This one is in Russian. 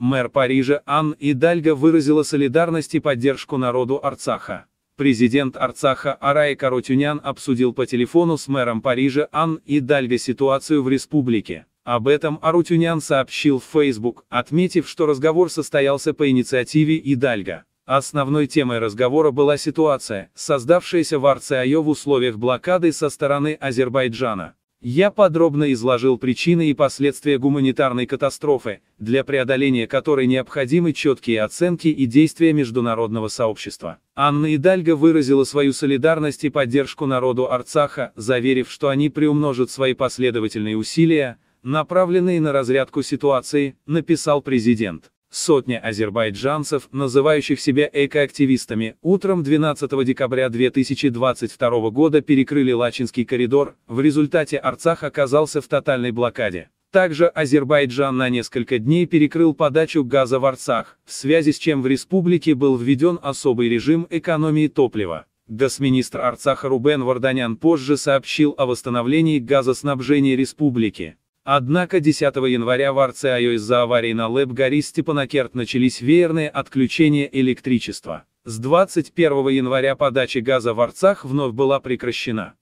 Мэр Парижа Ан Идальго выразила солидарность и поддержку народу Арцаха. Президент Арцаха Арай Каротюнян обсудил по телефону с мэром Парижа Ан Идальго ситуацию в республике. Об этом Арутюнян сообщил в Facebook, отметив, что разговор состоялся по инициативе Идальго. Основной темой разговора была ситуация, создавшаяся в Арцеайо в условиях блокады со стороны Азербайджана. Я подробно изложил причины и последствия гуманитарной катастрофы, для преодоления которой необходимы четкие оценки и действия международного сообщества. Анна Идальга выразила свою солидарность и поддержку народу Арцаха, заверив, что они приумножат свои последовательные усилия, направленные на разрядку ситуации, написал президент. Сотня азербайджанцев, называющих себя экоактивистами, утром 12 декабря 2022 года перекрыли Лачинский коридор, в результате Арцах оказался в тотальной блокаде. Также Азербайджан на несколько дней перекрыл подачу газа в Арцах, в связи с чем в республике был введен особый режим экономии топлива. Госминистр Арцаха Рубен Варданян позже сообщил о восстановлении газоснабжения республики. Однако 10 января в Арце из-за аварии на Лэб-горе Степанакерт начались веерные отключения электричества. С 21 января подача газа в Арцах вновь была прекращена.